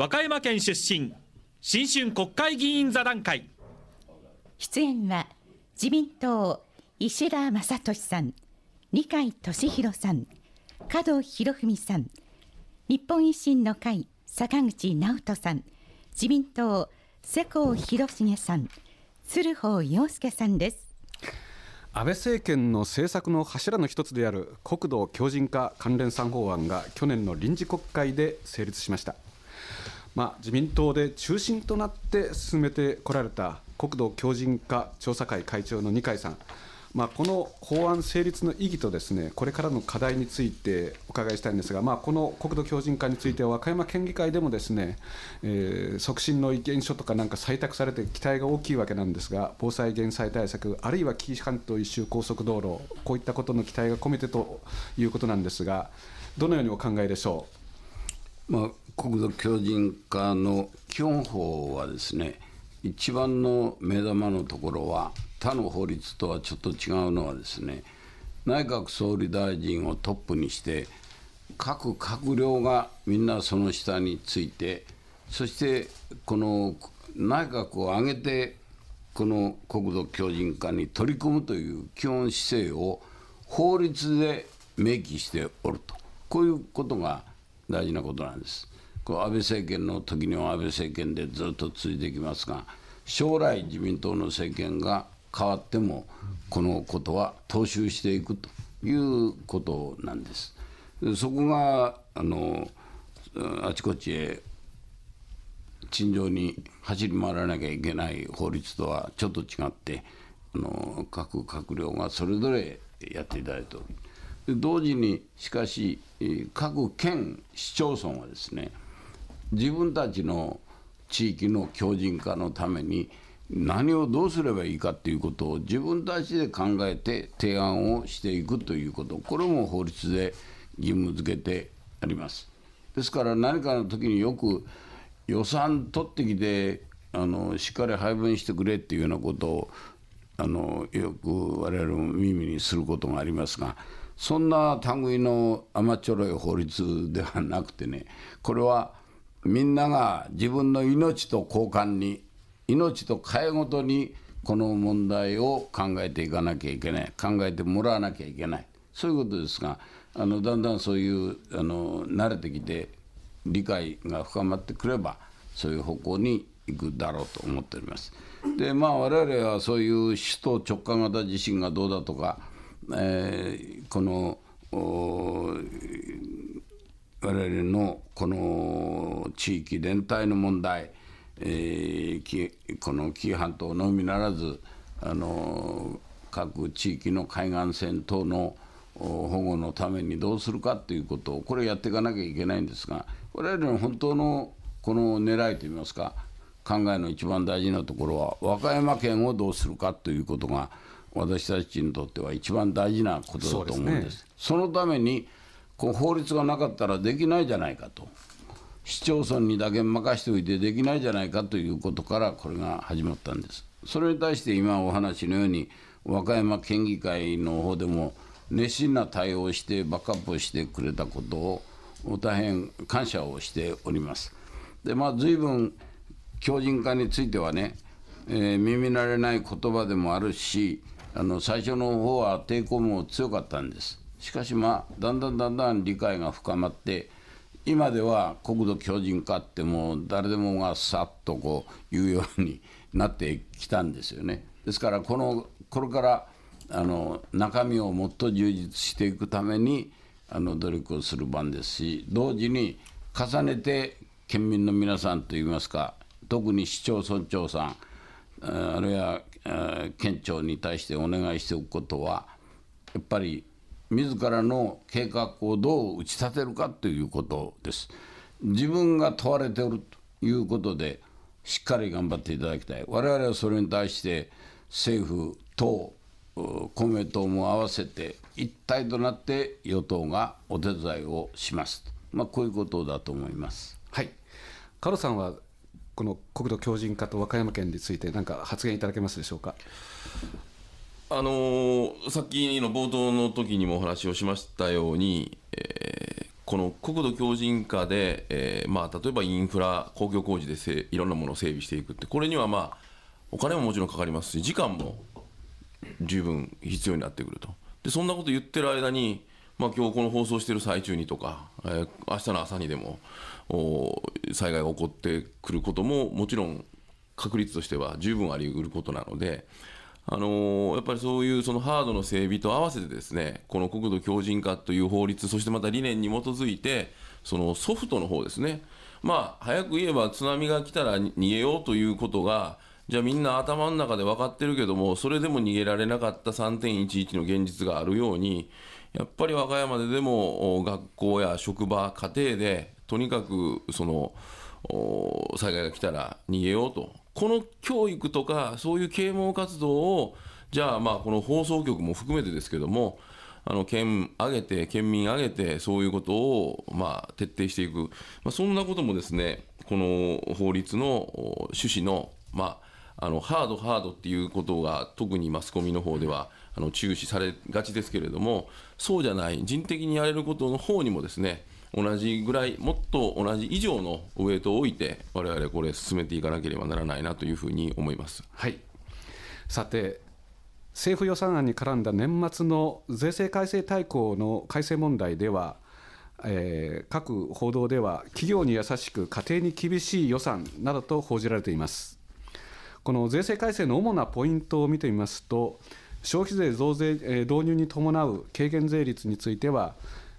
和歌山県出身新春国会議員座談会出演は自民党石田正俊さん二階俊博さん加藤博文さん日本維新の会坂口直人さん自民党世耕弘成さん鶴穂陽介さんです安倍政権の政策の柱の一つである国土強靭化関連3法案が去年の臨時国会で成立しましたまあ、自民党で中心となって進めてこられた国土強靭化調査会会長の二階さん、まあ、この法案成立の意義とですねこれからの課題についてお伺いしたいんですが、まあ、この国土強靭化については和歌山県議会でもですね、えー、促進の意見書とかなんか採択されて期待が大きいわけなんですが防災・減災対策あるいは紀伊半島一周高速道路こういったことの期待が込めてということなんですがどのようにお考えでしょう。まあ、国土強靭化の基本法はですね一番の目玉のところは他の法律とはちょっと違うのはですね内閣総理大臣をトップにして各閣僚がみんなその下についてそしてこの内閣を挙げてこの国土強靭化に取り組むという基本姿勢を法律で明記しておるとこういうことが大事なことなんです。こう安倍政権の時には安倍政権でずっと続いていきますが、将来、自民党の政権が変わっても、このことは踏襲していくということなんです。そこがあのあちこちへ陳情に走り回らなきゃいけない法律とはちょっと違って、あの各閣僚がそれぞれやっていただいております。同時にしかし各県市町村はですね自分たちの地域の強靭化のために何をどうすればいいかということを自分たちで考えて提案をしていくということこれも法律で義務付けてありますですから何かの時によく予算取ってきてあのしっかり配分してくれっていうようなことをあのよく我々も耳にすることがありますがそんな類の甘ちょろい法律ではなくてねこれはみんなが自分の命と交換に命と替えごとにこの問題を考えていかなきゃいけない考えてもらわなきゃいけないそういうことですがあのだんだんそういうあの慣れてきて理解が深まってくればそういう方向に行くだろうと思っております。でまあ我々はそういう首都直下型地震がどうだとかえこの我々のこの地域全体の問題、えこの紀伊半島のみならずあの各地域の海岸線等の保護のためにどうするかということをこれやっていかなきゃいけないんですが我々の本当のこの狙いといいますか考えの一番大事なところは和歌山県をどうするかということが私たちにとっては一番大事なことだと思うんです。そ、ね,、のためにこう法律がなかったらできないじゃないかと、市町村にだけ任しておいてできないじゃないかということから、これが始まったんです。それに対して今お話のように、和歌山県議会の方でも、熱心な対応をして、バックアップしてくれたことを、大変感謝をしております。でまあ、随分強靭化についてはね、えー、耳慣れない言葉でもあるし、あの最初の方は抵抗も強かったんですしかしまあだんだんだんだん理解が深まって今では国土強靭化ってもう誰でもがさっとこう言うようになってきたんですよねですからこのこれからあの中身をもっと充実していくためにあの努力をする番ですし同時に重ねて県民の皆さんといいますか特に市町村長さんあるいはえ県庁に対してお願いしておくことはやっぱり自らの計画をどう打ち立てるかということです。自分が問われておるということでしっかり頑張っていただきたい。我々はそれに対して政府、党、公明党も合わせて一体となって与党がお手伝いをしますまあ、こういうことだと思います。はい、カロさんはこの国土強靭化と和歌山県について、なんか発言いただけますでしょうか。あのー、さっきの冒頭の時にもお話をしましたように、えー、この国土強靭化で、えー、まあ、例えばインフラ、公共工事でせいろんなものを整備していくって、これには、まあ、お金ももちろんかかりますし、時間も十分必要になってくると。でそんなこと言ってる間にまあ、今日この放送している最中にとか、えー、明日の朝にでも災害が起こってくることももちろん確率としては十分あり得ることなので、あのー、やっぱりそういうそのハードの整備と合わせてですねこの国土強靭化という法律そしてまた理念に基づいてそのソフトの方ですねまあ早く言えば津波が来たら逃げようということがじゃあみんな頭の中で分かってるけどもそれでも逃げられなかった3.11の現実があるようにやっぱり和歌山ででも学校や職場、家庭で、とにかくその災害が来たら逃げようと、この教育とか、そういう啓蒙活動を、じゃあ、まあこの放送局も含めてですけども、あの県挙げて、県民挙げて、そういうことをまあ徹底していく、まあ、そんなこともですね、この法律の趣旨の、まあ、あのハード、ハードっていうことが、特にマスコミの方では、あの注視されがちですけれども、そうじゃない、人的にやれることの方にもですね、同じぐらい、もっと同じ以上のウエイトを置いて、われわれこれ、進めていかなければならないなというふうに思います。はいさて政府予算案に絡んだ年末の税制改正大綱の改正問題では、えー、各報道では企業に優しく家庭に厳しい予算などと報じられていますこの税制改正の主なポイントを見てみますと消費税増税、え導入に伴う軽減税率については、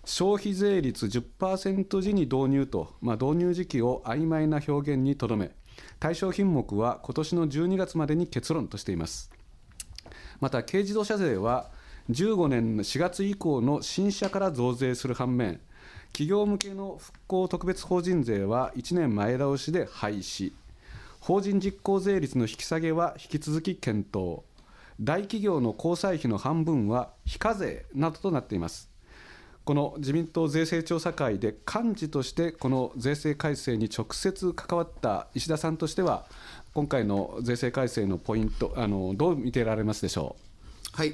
消費税率10%時に導入と、まあ、導入時期を曖昧な表現にとどめ、対象品目は今年の12月までに結論としています。また、軽自動車税は、15年4月以降の新車から増税する反面、企業向けの復興特別法人税は1年前倒しで廃止、法人実行税率の引き下げは引き続き検討。大企業の交際費の半分は非課税などとなっていますこの自民党税制調査会で幹事としてこの税制改正に直接関わった石田さんとしては今回の税制改正のポイントあのどう見てられますでしょうはい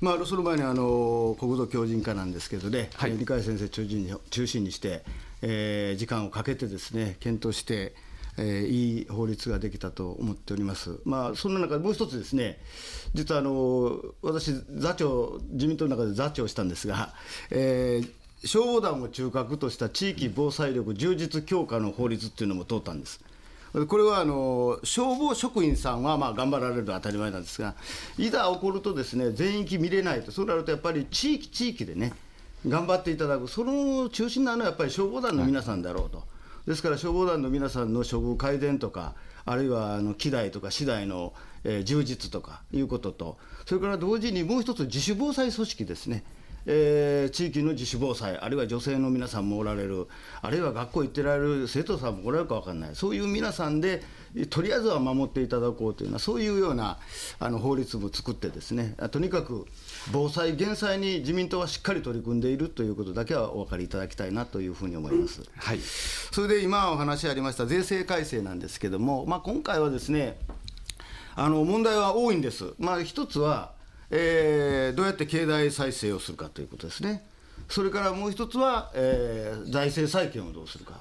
まあ、その前にあの国土強靭化なんですけどね、はい、二階先生中心に中心にして、えー、時間をかけてですね検討して、えー、いい法律ができたと思っております。まあ、そんな中でもう一つですね、実はあの私、座長、自民党の中で座長したんですが、えー、消防団を中核とした地域防災力充実強化の法律っていうのも通ったんです。これはあの消防職員さんはまあ頑張られるのは当たり前なんですが、いざ起こるとですね全域見れないと、そうなるとやっぱり地域地域でね、頑張っていただく、その中心なのはやっぱり消防団の皆さんだろうと。はいですから消防団の皆さんの処遇改善とか、あるいはあの機材とか市代の、えー、充実とかいうことと、それから同時にもう一つ、自主防災組織ですね。えー、地域の自主防災、あるいは女性の皆さんもおられる、あるいは学校行ってられる生徒さんもおられるか分からない、そういう皆さんでとりあえずは守っていただこうというようなそういうようなあの法律部を作ってですねとにかく防災減災に自民党はしっかり取り組んでいるということだけはお分かりいただきたいなというふうに思います、はい、それで今お話ありました税制改正なんですけども、まあ、今回はですねあの問題は多いんです、まあ、一つは、えー、どうやって経済再生をするかということですね。それからもう一つは、えー、財政再建をどうするか、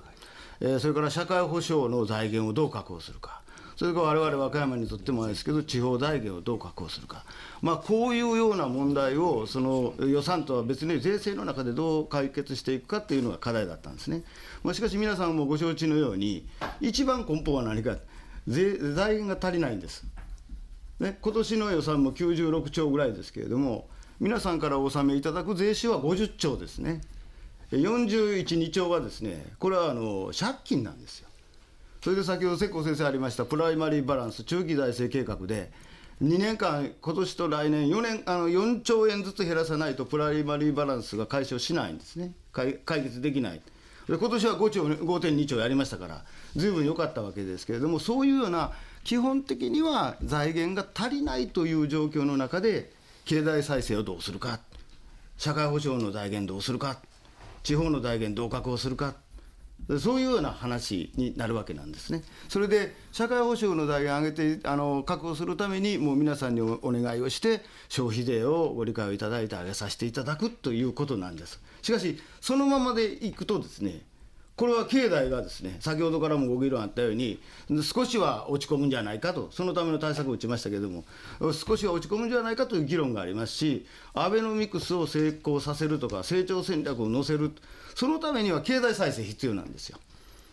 えそれから社会保障の財源をどう確保するか。それから我々和歌山にとってもあれですけど、地方財源をどう確保するか、まあ、こういうような問題をその予算とは別に税制の中でどう解決していくかっていうのが課題だったんですね。まあ、しかし皆さんもご承知のように、一番根本は何か、税財源が足りないんです。ね、今年の予算も96兆ぐらいですけれども、皆さんからお納めいただく税収は50兆ですね。41、2兆はですね、これはあの借金なんですよ。それで先ほど、世耕先生ありました、プライマリーバランス、中期財政計画で、2年間、今年と来年4年あの、4兆円ずつ減らさないと、プライマリーバランスが解消しないんですね、解決できない。で今年は5兆5.2兆やりましたから、ずいぶん良かったわけですけれども、そういうような、基本的には財源が足りないという状況の中で、経済再生をどうするか、社会保障の財源どうするか地方の財源どう確保するか、そういうような話になるわけなんですね。それで社会保障の財源上げてあの確保するためにもう皆さんにお願いをして消費税をご理解をいただいて上げさせていただくということなんです。しかしそのままでいくとですねこれは経済がですね先ほどからもご議論あったように少しは落ち込むんじゃないかとそのための対策を打ちましたけれども少しは落ち込むんじゃないかという議論がありますしアベノミクスを成功させるとか成長戦略を乗せるそのためには経済再生必要なんですよ。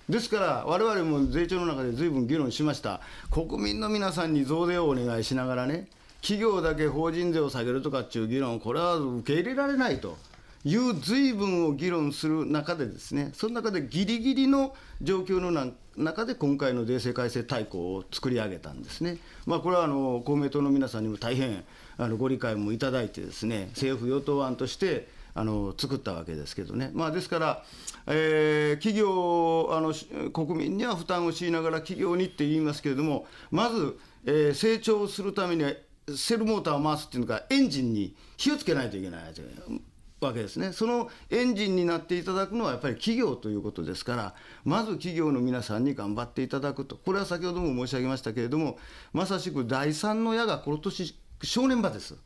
ですから、我々も税調の中でずいぶん議論しました、国民の皆さんに増税をお願いしながらね、企業だけ法人税を下げるとかっていう議論、これは受け入れられないと。いう随分を議論する中でですねその中でギリギリの状況の中で今回の税制改正大綱を作り上げたんですね、まあ、これはあの公明党の皆さんにも大変あのご理解もいただいてですね政府与党案としてあの作ったわけですけどね、まあ、ですから、えー、企業あの、国民には負担を強いながら企業にって言いますけれども、まず、えー、成長するためには、セルモーターを回すっていうのが、エンジンに火をつけないといけない。わけですねそのエンジンになっていただくのはやっぱり企業ということですからまず企業の皆さんに頑張っていただくとこれは先ほども申し上げましたけれどもまさしく第3の矢が今年正念場です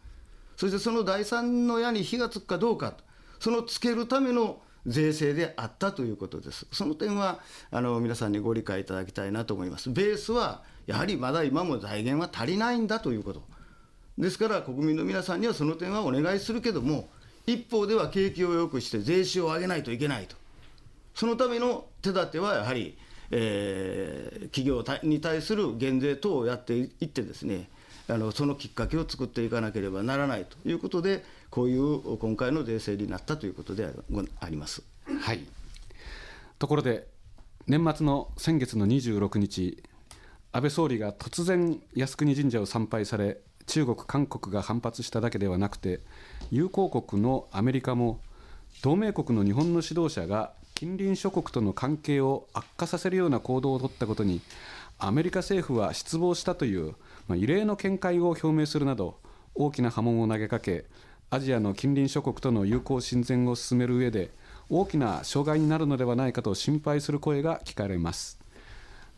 そしてその第3の矢に火がつくかどうかそのつけるための税制であったということです。その点はあの皆さんにご理解いただきたいなと思います。ベースはやはりまだ今も財源は足りないんだということ。ですから国民の皆さんにはその点はお願いするけども、一方では景気を良くして税収を上げないといけないと、そのための手立てはやはり、えー、企業に対する減税等をやっていってですね、あのそのきっかけを作っていかなければならないということで、こういう今回の税制になったということであります。はい、ところで、年末の先月の26日、安倍総理が突然、靖国神社を参拝され、中国、韓国が反発しただけではなくて、友好国のアメリカも、同盟国の日本の指導者が近隣諸国との関係を悪化させるような行動を取ったことに、アメリカ政府は失望したという、まあ、異例の見解を表明するなど、大きな波紋を投げかけ、アジアの近隣諸国との友好親善を進める上で、大きな障害になるのではないかと心配する声が聞かれます。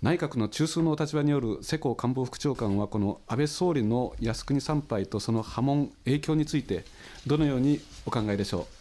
内閣の中枢の立場による世耕官房副長官は、この安倍総理の靖国参拝とその波紋、影響について、どのようにお考えでしょう。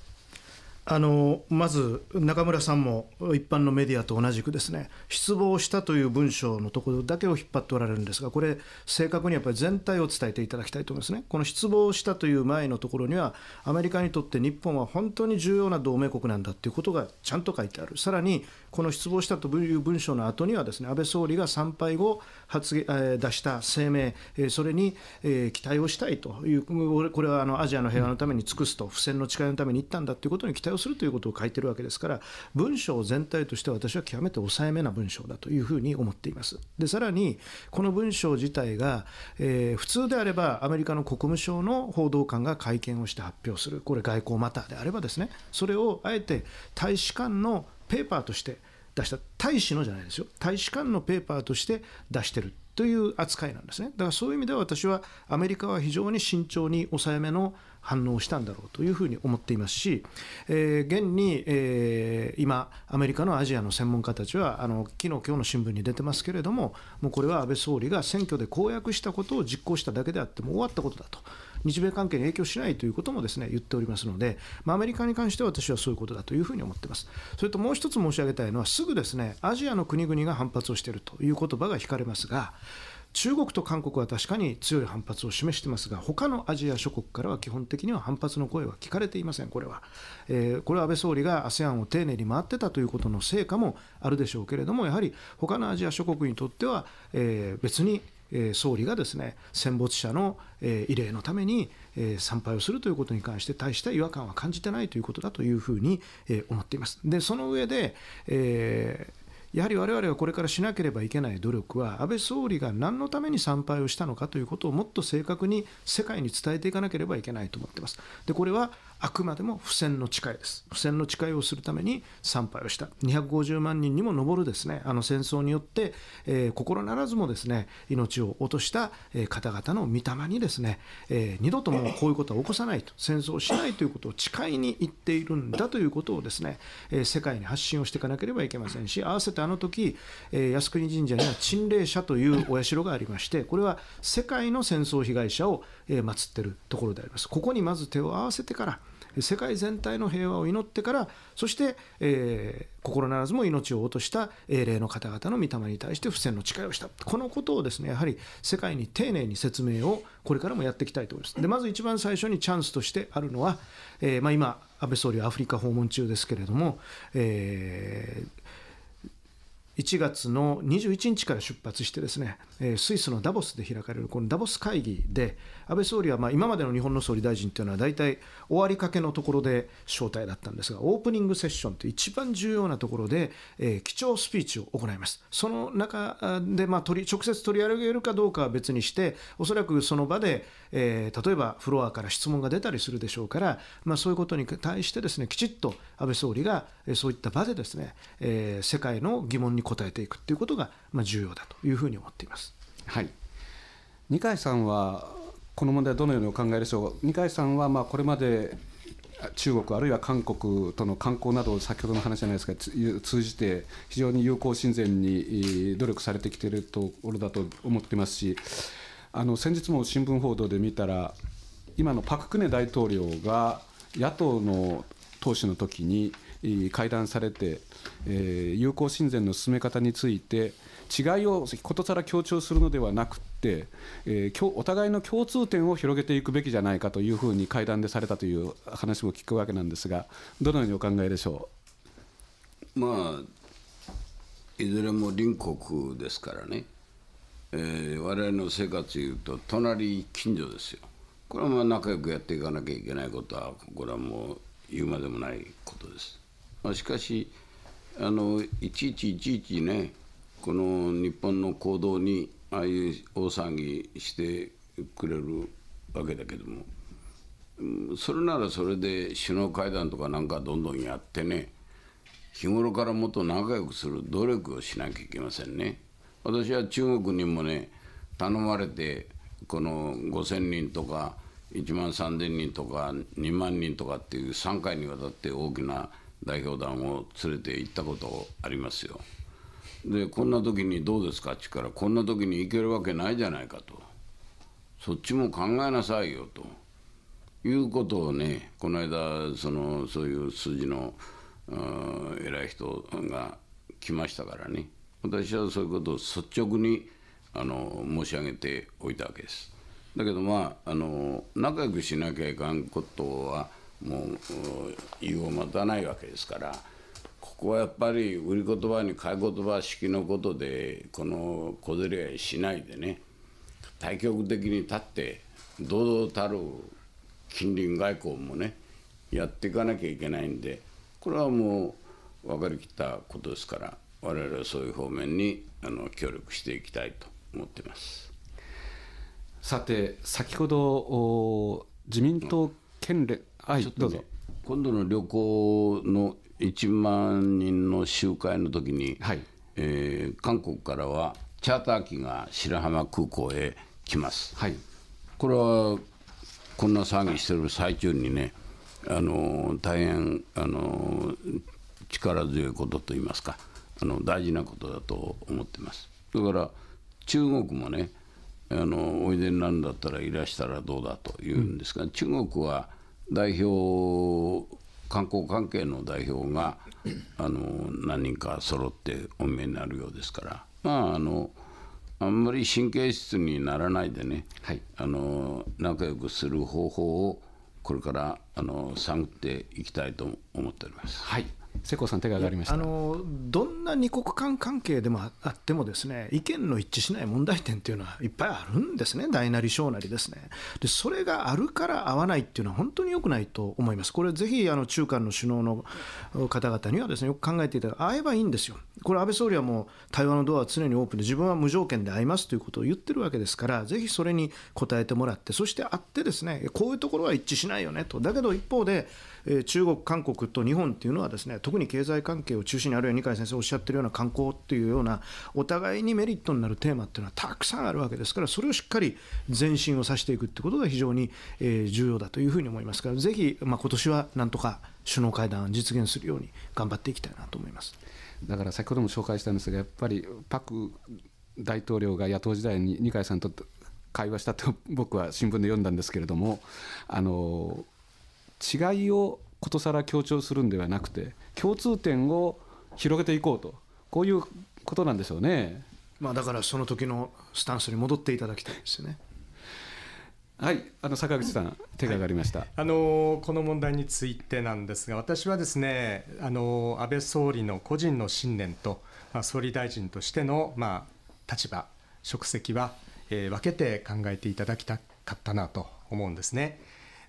あのまず中村さんも一般のメディアと同じくですね失望したという文章のところだけを引っ張っておられるんですがこれ正確にやっぱり全体を伝えていただきたいと思いますねこの失望したという前のところにはアメリカにとって日本は本当に重要な同盟国なんだということがちゃんと書いてあるさらにこの失望したという文章の後にはですね安倍総理が参拝後発言出した声明それに期待をしたいというこれはあのアジアの平和のために尽くすと不戦の誓いのために行ったんだということに期待ををするということを書いてるわけですから、文章全体としては私は極めて抑えめな文章だというふうに思っています。で、さらに、この文章自体が、えー、普通であればアメリカの国務省の報道官が会見をして発表する、これ外交マターであればですね、それをあえて大使館のペーパーとして出した、大使のじゃないですよ、大使館のペーパーとして出してる。という扱いなんですね。だからそういう意味では私はアメリカは非常に慎重に抑えめの反応したんだろうというふうに思っていますし、えー、現に、えー、今、アメリカのアジアの専門家たちは、あの昨日今日の新聞に出てますけれども、もうこれは安倍総理が選挙で公約したことを実行しただけであっても終わったことだと。日米関係に影響しないということもですね言っておりますので、まあ、アメリカに関しては私はそういうことだというふうに思ってます。それともう一つ申し上げたいのは、すぐですねアジアの国々が反発をしているという言葉が引かれますが、中国と韓国は確かに強い反発を示してますが、他のアジア諸国からは基本的には反発の声は聞かれていません、これは。えー、これは安倍総理が ASEAN を丁寧に回ってたということの成果もあるでしょうけれども、やはり他のアジア諸国にとっては、えー、別にえ総理がですね戦没者の、え慰霊のために、え参拝をするということに関して大した違和感は感じてないということだというふうに、え思っています。でその上で、えーやはり我々はこれからしなければいけない努力は、安倍総理が何のために参拝をしたのかということをもっと正確に世界に伝えていかなければいけないと思ってます。でこれはあくまでも不戦の誓いです。不戦の誓いをするために参拝をした。250万人にも上るですね、あの戦争によって、えー、心ならずもですね、命を落とした方々の御霊にですね、えー、二度ともこういうことは起こさないと、戦争をしないということを誓いに言っているんだということをですね、えー、世界に発信をしていかなければいけませんし、合わせてあの時、え靖国神社には鎮霊社というお社がありまして、これは世界の戦争被害者を祀ってるところであります。ここにまず手を合わせてから世界全体の平和を祈ってからそして、えー、心ならずも命を落とした英霊の方々の御霊に対して不戦の誓いをしたこのことをですねやはり世界に丁寧に説明をこれからもやっていきたいと思いますでまず一番最初にチャンスとしてあるのは、えー、まあ、今安倍総理はアフリカ訪問中ですけれども、えー1月の21日から出発してですねスイスのダボスで開かれるこのダボス会議で安倍総理はまあ今までの日本の総理大臣というのは大体終わりかけのところで招待だったんですがオープニングセッションという一番重要なところで、え基調スピーチを行いますその中で、まあ、取り直接取り上げるかどうかは別にしておそらくその場で、え例えばフロアから質問が出たりするでしょうから、まあ、そういうことに対してですねきちっと安倍総理がそういった場でですね、え世界の疑問に答えていくということが、まあ、重要だというふうに思っています。はい、二階さんはこの問題はどのようにお考えでしょう二階さんはまあこれまで中国あるいは韓国との観光など先ほどの話じゃないですか通じて非常に友好親善に努力されてきているところだと思ってますしあの先日も新聞報道で見たら今のパク・クネ大統領が野党の党首の時に会談されて、え友好親善の進め方について違いをことさら強調するのではなくて、えー、お互いの共通点を広げていくべきじゃないかというふうに会談でされたという話も聞くわけなんですが、どのようにお考えでしょう。まあ、いずれも隣国ですからね、えー、我々の生活でいうと、隣近所ですよ。これはまあ仲良くやっていかなきゃいけないことは、これはもう言うまでもないことです。まあ、しかしあのいちいちいちいちねこの日本の行動にああいう大騒ぎしてくれるわけだけども、それならそれで首脳会談とかなんかどんどんやってね日頃からもっと仲良くする努力をしなきゃいけませんね。私は中国にもね頼まれてこの5,000人とか1万3,000人とか2万人とかっていう3回にわたって大きな代表団を連れて行ったことありますよ。でこんな時にどうですかっちうからこんな時に行けるわけないじゃないかとそっちも考えなさいよということをねこの間そのそういう数字の偉い人が来ましたからね私はそういうことを率直にあの申し上げておいたわけです。だけどまああの仲良くしなきゃいかんことはもう言を待たないわけですから。こはやっぱり売り言葉に買い言葉式のことでこの小競り合いしないでね対極的に立って堂々たる近隣外交もねやっていかなきゃいけないんでこれはもう分かりきったことですから我々はそういう方面にあの協力していきたいと思ってます。さて先ほど自民党県連、はい、どうぞ今度の旅行の1万人の集会の時に、はい、えー、韓国からはチャーター機が白浜空港へ来ます、はい、これはこんな騒ぎしてる最中にね、あの大変あの力強いことといいますかあの大事なことだと思ってますだから中国もねあのおいでになるんだったらいらしたらどうだというんですが、うん、中国は代表観光関係の代表があの何人か揃ってお見えになるようですからまああのあんまり神経質にならないでね、はい、あの仲良くする方法をこれからあの探っていきたいと思っております。はい世耕さん、手が上がりましたあのどんな二国間関係でもあってもです、ね、意見の一致しない問題点というのはいっぱいあるんですね、大なり小なりですねで、それがあるから合わないっていうのは本当に良くないと思います、これ、ぜひあの中間の首脳の方々にはです、ね、よく考えていただく、会えばいいんですよ、これ、安倍総理はもう対話のドアは常にオープンで、自分は無条件で会いますということを言ってるわけですから、ぜひそれに応えてもらって、そして会って、ですねこういうところは一致しないよねと、だけど一方で、え中国、韓国と日本というのはですね特に経済関係を中心にあるいは二階先生おっしゃってるような観光というようなお互いにメリットになるテーマっていうのはたくさんあるわけですからそれをしっかり前進をさせていくということが非常に、え重要だというふうに思いますからぜひ、まあ、今年はなんとか首脳会談実現するように頑張っていきたいなと思います。だから先ほども紹介したんですがやっぱりパク大統領が野党時代に二階さんと会話したと僕は新聞で読んだんですけれどもあの違いをことさら強調するんではなくて共通点を広げていこうとこういうことなんでしょうね。まあ、だからその時のスタンスに戻っていただきたいですね。はい、あの坂口さん、手が上がりました、はい、あのこの問題についてなんですが、私はですねあの安倍総理の個人の信念と、まあ、総理大臣としての、まあ、立場、職責は、えー、分けて考えていただきたかったなと思うんですね。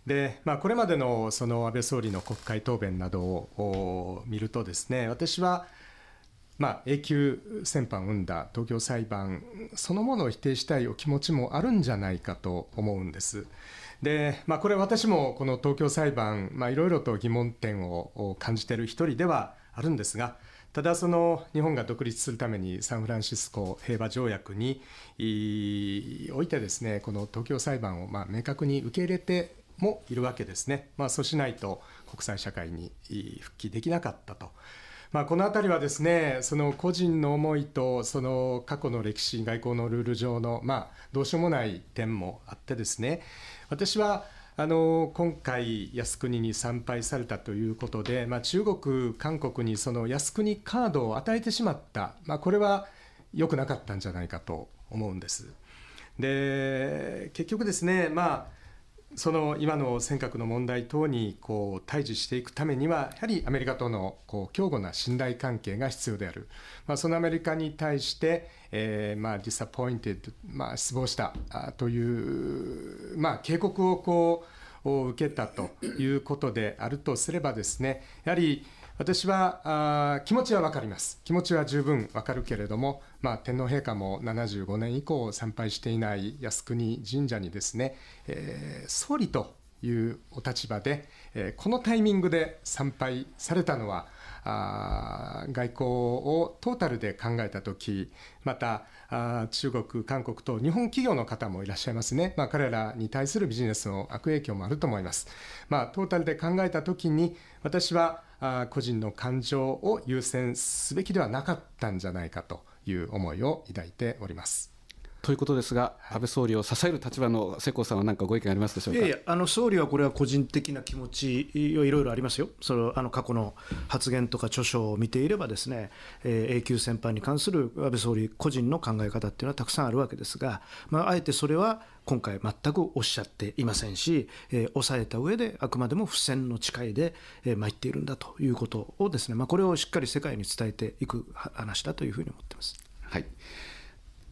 で、まあ、これまでのその安倍総理の国会答弁などを見るとですね私はまあ、永久戦犯を生んだ東京裁判そのものを否定したいお気持ちもあるんじゃないかと思うんです。で、まあ、これ私もこの東京裁判いろいろと疑問点を感じてる一人ではあるんですがただその日本が独立するためにサンフランシスコ平和条約においてですねこの東京裁判をまあ明確に受け入れてもいるわけですね、まあ、そうしないと国際社会に復帰できなかったと。まあ、この辺りはですねその個人の思いとその過去の歴史外交のルール上の、まあ、どうしようもない点もあってですね私はあの今回、靖国に参拝されたということで、まあ、中国、韓国にその靖国カードを与えてしまった、まあ、これは良くなかったんじゃないかと思うんです。で結局ですね、まあその今の尖閣の問題等にこう対峙していくためには、やはりアメリカとのこう強固な信頼関係が必要である、まあ、そのアメリカに対して、えー、まあ、ディサポインテッド、まあ、失望したという、まあ、警告をこう受けたということであるとすればですね、やはり私はあ気持ちは分かります、気持ちは十分分かるけれども、まあ、天皇陛下も75年以降参拝していない靖国神社にですね、えー、総理というお立場で、えー、このタイミングで参拝されたのはあ外交をトータルで考えたときまたあ中国韓国と日本企業の方もいらっしゃいますね、まあ、彼らに対するビジネスの悪影響もあると思います、まあ、トータルで考えた時に私はあ個人の感情を優先すべきではなかったんじゃないかと。いう思いを抱いております。ということですが、安倍総理を支える立場の世耕さんは何かご意見ありますでしょうかいやいやあの総理はこれは個人的な気持ち、いろいろありますよ、そのあの過去の発言とか著書を見ていれば、ですね、えー、永久戦犯に関する安倍総理個人の考え方っていうのはたくさんあるわけですが、まあ、あえてそれは今回、全くおっしゃっていませんし、えー、抑えた上で、あくまでも不戦の誓いで、えー、参っているんだということを、ですね、まあ、これをしっかり世界に伝えていく話だというふうに思ってます。はい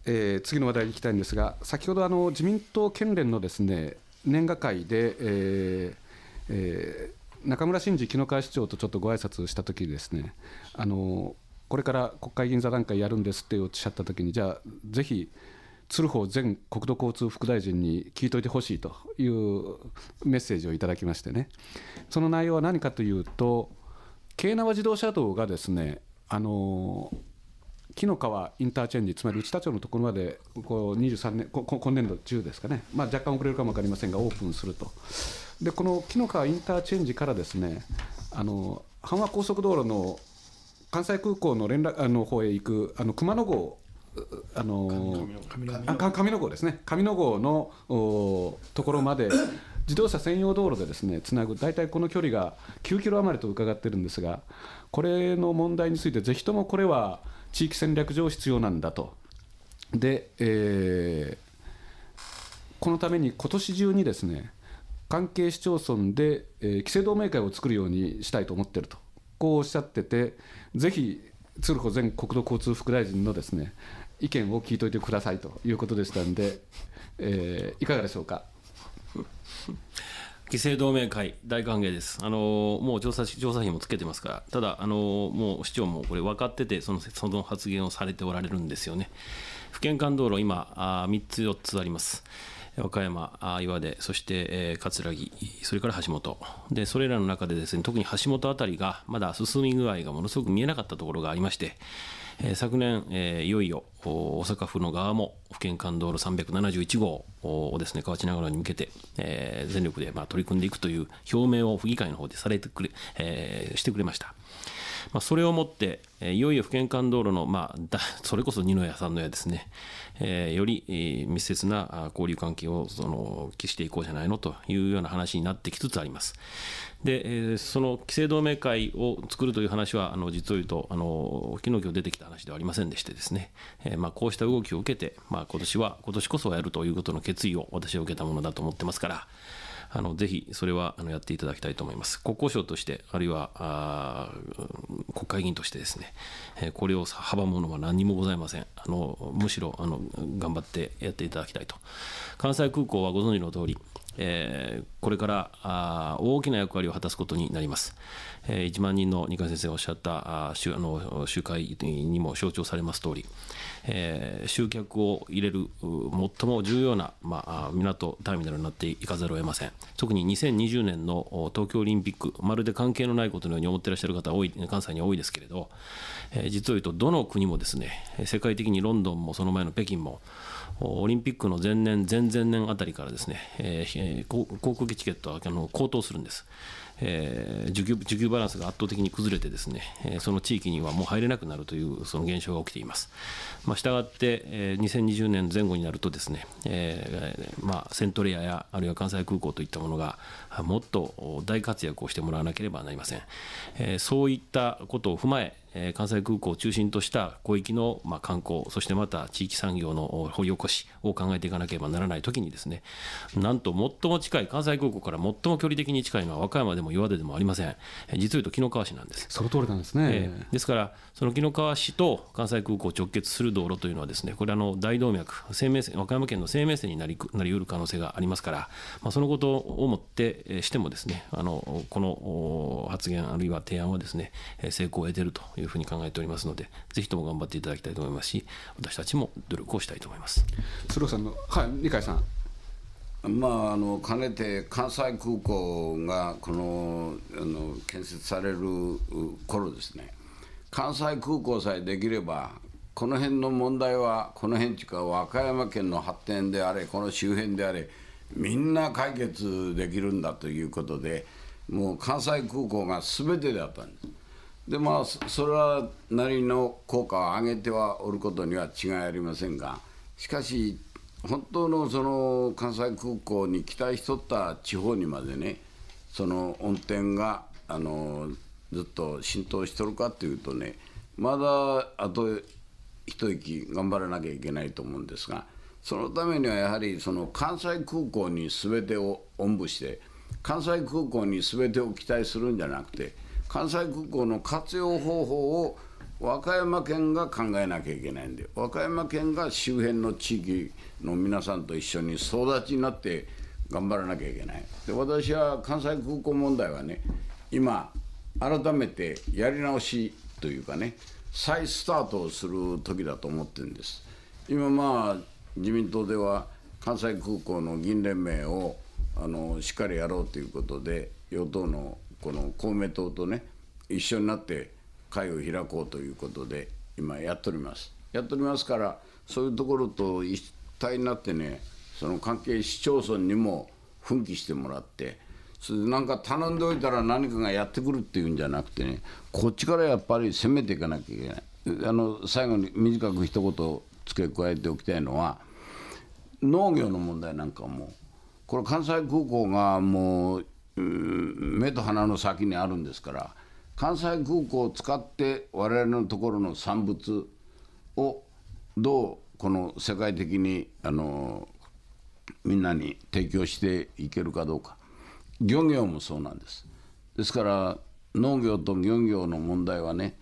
えー、次の話題に行きたいんですが、先ほどあの自民党県連のですね年賀会で、えーえー、中村新司紀の川市長とちょっとご挨拶したときにですね、あのこれから国会議員座談会やるんですっておっしゃったときに、じゃあ、ぜひ鶴穂前国土交通副大臣に聞いといてほしいというメッセージをいただきましてね、その内容は何かというと、京奈和自動車道がですね、あの紀の川インターチェンジ、つまり内田町のところまでこう23年こ、今年度中ですかね、まあ、若干遅れるかも分かりませんが、オープンすると、でこの紀の川インターチェンジからですね、あの阪和高速道路の関西空港の連絡あの方へ行くあの熊野号あの上野号ですね、上野号のところまで、自動車専用道路でですねつなぐ、大体この距離が9キロ余りと伺ってるんですが、これの問題について、ぜひともこれは、地域戦略上必要なんだと。で、えー、このために今年中にですね関係市町村で、えー、規制同盟会を作るようにしたいと思ってるとこうおっしゃっててぜひ鶴子前国土交通副大臣のですね意見を聞いといてくださいということでしたんで、えー、いかがでしょうか。規制同盟会、大歓迎です、あのもう調査調査費もつけてますから、ただ、あのもう市長もこれ、分かっててその、その発言をされておられるんですよね。府県間道路、今、あ3つ、4つあります。和歌山、岩出、そして、えー、桂木、それから橋本、でそれらの中でです、ね、特に橋本辺りがまだ進み具合がものすごく見えなかったところがありまして、えー、昨年、えー、いよいよ大阪府の側も府県間道路371号をですね河内長野に向けて、えー、全力でまあ取り組んでいくという表明を府議会の方でされてくれ、えー、してくれました。まあ、それをもって、えー、いよいよ府県間道路の、まあ、だそれこそ二の矢三の矢ですね、えー、より、えー、密接な交流関係をその期していこうじゃないのというような話になってきつつあります。で、えー、その規制同盟会を作るという話は、あの実を言うと、あの昨日今日出てきた話ではありませんでしてですね、えー、まあ、こうした動きを受けて、まあ、今年は、今年こそはやるということの決意を私は受けたものだと思ってますから、あのぜひそれはあのやっていただきたいと思います。国交省として、あるいはあ国会議員としてですね、えー、これを阻むのは何もございません。あのむしろあの頑張ってやっていただきたいと。関西空港はご存知の通り、えー、これからあ大きな役割を果たすことになります。えー、1万人の二階先生がおっしゃったあ集あの集会にも象徴されます通り、えー、集客を入れる最も重要な、まあ、港ターミナルになっていかざるを得ません。特に2020年の東京オリンピック、まるで関係のないことのように思ってらっしゃる方多い、関西には多いですけれど、えー、実を言うと、どの国もですね、世界的にロンドンもその前の北京も、オリンピックの前年、前々年あたりからですね、えー、航空機チケットはあの高騰するんです。えー、需給需給バランスが圧倒的に崩れてですね、その地域にはもう入れなくなるというその現象が起きています。まあ、したがって、えー、2020年前後になるとですね、えーまあ、セントレアやあるいは関西空港といったものがもっと大活躍をしてもらわなければなりません。えそういったことを踏まえ関西空港を中心とした広域のま観光そしてまた地域産業の掘り起こしを考えていかなければならないときにですねなんと最も近い関西空港から最も距離的に近いのは和歌山でも岩手でもありません実を言うと紀の川市なんですその通りなんですね、えー、ですからその紀の川市と関西空港を直結する道路というのはですねこれあの大動脈生命線和歌山県の生命線になりなりうる可能性がありますから、まあ、そのことをもってしてもですねあのこの発言あるいは提案はですね成功を得ているというふうに考えておりますのでぜひとも頑張っていただきたいと思いますし私たちも努力をしたいと思います鶴岡さんの、はい、二階さんまあ、あのかねて関西空港がこのあの建設される頃ですね関西空港さえできればこの辺の問題はこの辺というか和歌山県の発展であれこの周辺であれみんな解決できるんだということでもう関西空港が全てだったんです。でまあそれはなりの効果を上げてはおることには違いありませんがしかし本当のその関西空港に期待しとった地方にまでねその運転があのずっと浸透しとるかというとねまだあと一息頑張らなきゃいけないと思うんですが。そのためにはやはりその関西空港に全てをおんぶして関西空港に全てを期待するんじゃなくて関西空港の活用方法を和歌山県が考えなきゃいけないんで和歌山県が周辺の地域の皆さんと一緒に総立ちになって頑張らなきゃいけないで私は関西空港問題はね今改めてやり直しというかね再スタートをする時だと思ってるんです今まあ自民党では関西空港の議員連盟をあのしっかりやろうということで与党のこの公明党とね一緒になって会を開こうということで今やっておりますやっておりますからそういうところと一体になってねその関係市町村にも奮起してもらってそれでなんか頼んでおいたら何かがやってくるっていうんじゃなくてねこっちからやっぱり攻めていかなきゃいけないあの最後に短く一言付け加えておきたいのは農業の問題なんかもこれ関西空港がもう目と鼻の先にあるんですから関西空港を使って我々のところの産物をどうこの世界的にあのみんなに提供していけるかどうか漁業もそうなんですですから農業と漁業の問題はね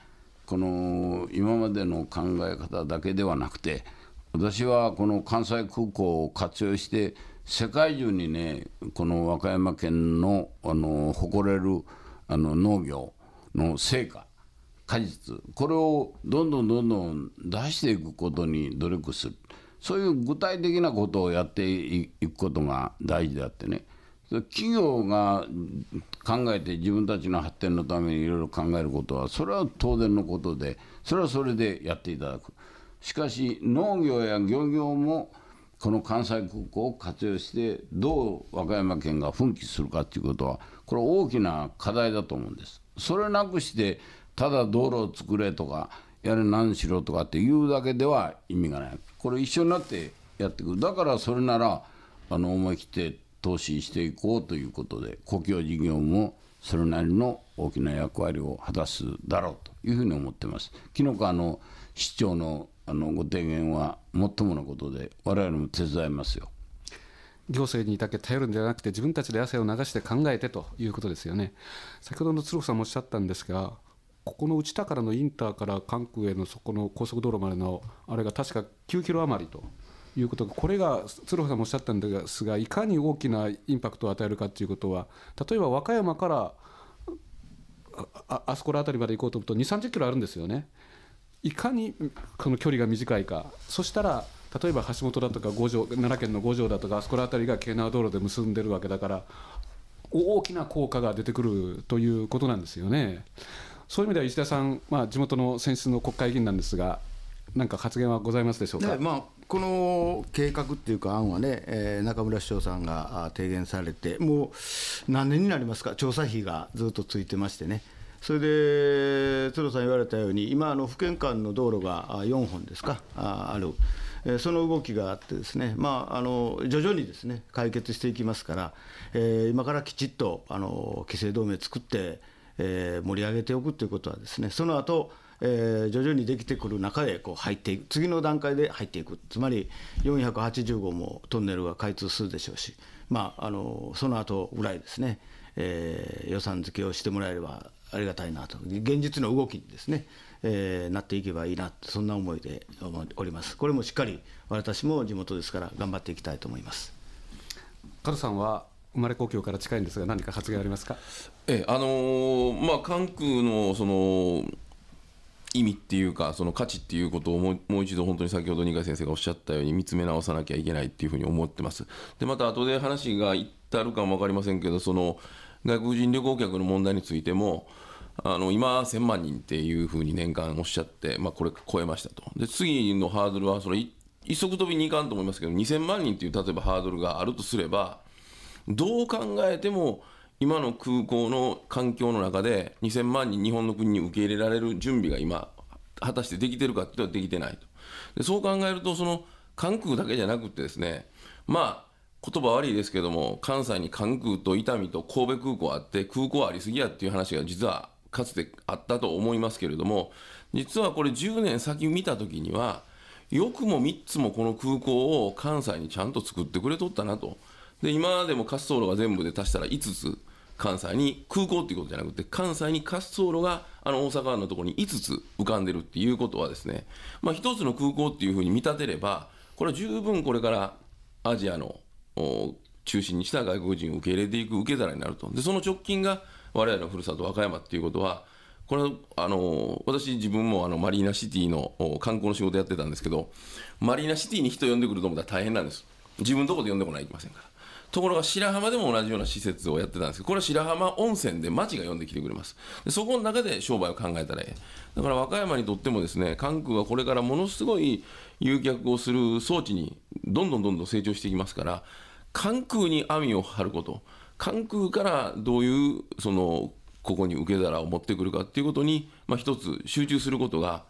この今までの考え方だけではなくて私はこの関西空港を活用して世界中にねこの和歌山県のあの誇れるあの農業の成果果実これをどんどんどんどん出していくことに努力するそういう具体的なことをやっていくことが大事であってね企業が考えて自分たちの発展のためにいろいろ考えることは、それは当然のことで、それはそれでやっていただく。しかし、農業や漁業も、この関西空港を活用して、どう和歌山県が奮起するかということは、これ大きな課題だと思うんです。それなくして、ただ道路を作れとか、やれ何しろとかっていうだけでは意味がない。これ一緒になってやっていく。だからそれなら、あの思い切って投資していこうということで、公共事業もそれなりの大きな役割を果たすだろうというふうに思ってます。昨日かあの市長のあのご提言は、最もなことで、我々も手伝いますよ。行政にだけ頼るんじゃなくて、自分たちで汗を流して考えてということですよね。先ほどの鶴子さんもおっしゃったんですが、ここの内田からのインターから関空へのそこの高速道路までのあれが確か9キロ余りということがこれが鶴穂さんもおっしゃったんですがいかに大きなインパクトを与えるかということは例えば和歌山からああそこら辺りまで行こうと思うと2 3 0キロあるんですよね。いかにこの距離が短いかそしたら例えば橋本だとか五条奈良県の五条だとかあそこら辺りが京奈道路で結んでるわけだから大きな効果が出てくるということなんですよね。そういう意味では石田さん、まあ、地元の選出の国会議員なんですがなんか発言はございますでしょうか、まあ、この計画っていうか案はね、えー、中村市長さんが提言されて、もう何年になりますか、調査費がずっとついてましてね。それで鶴さん言われたように、今、あの府県間の道路が4本ですか、あある、えー、その動きがあって、ですね、まあ、あの徐々にですね解決していきますから、えー、今からきちっとあの規制同盟作って、えー、盛り上げておくということは、ですねその後えー、徐々にできてくる中でこう入っていく次の段階で入っていくつまり480号もトンネルが開通するでしょうし、まあ、あのその後ぐらいですね、えー、予算付けをしてもらえればありがたいなと現実の動きにですね、えー、なっていけばいいなそんな思いでおりますこれもしっかり私も地元ですから頑張っていきたいと思います加藤さんは生まれ故郷から近いんですが何か発言ありますかええあのー、まあ関空のその意味っていうかその価値っていうことをもう一度本当に先ほど二階先生がおっしゃったように見つめ直さなきゃいけないっていうふうに思ってます。でまた後で話が至るかも分かりませんけどその外国人旅行客の問題についてもあの今1000万人っていうふうに年間おっしゃって、まあ、これ超えましたと。で次のハードルはその一足飛びにいかんと思いますけど2000万人っていう例えばハードルがあるとすればどう考えても今の空港の環境の中で2000万人日本の国に受け入れられる準備が今果たしてできてるかっていうのはできてないとでそう考えるとその関空だけじゃなくてですねまあ言葉悪いですけども関西に関空と伊丹と神戸空港あって空港ありすぎやっていう話が実はかつてあったと思いますけれども実はこれ10年先見た時にはよくも3つもこの空港を関西にちゃんと作ってくれとったなと。で今でも滑走路が全部で足したら5つ関西に空港っていうことじゃなくて関西に滑走路があの大阪のところに5つ浮かんでるっていうことはですね、まあ、1つの空港っていうふうに見立てればこれは十分これからアジアの中心にした外国人を受け入れていく受け皿になるとでその直近が我々のふるさと和歌山っていうことはこれあの私自分もあのマリーナシティの観光の仕事やってたんですけどマリーナシティに人呼んでくると思ったら大変なんです自分のとこで呼んでこないといけませんからところが白浜でも同じような施設をやってたんですけどこれは白浜温泉で町が呼んできてくれますでそこの中で商売を考えたらええだから和歌山にとってもですね関空はこれからものすごい誘客をする装置にどんどんどんどん成長していきますから関空に網を張ること関空からどういうそのここに受け皿を持ってくるかっていうことに、まあ、一つ集中することが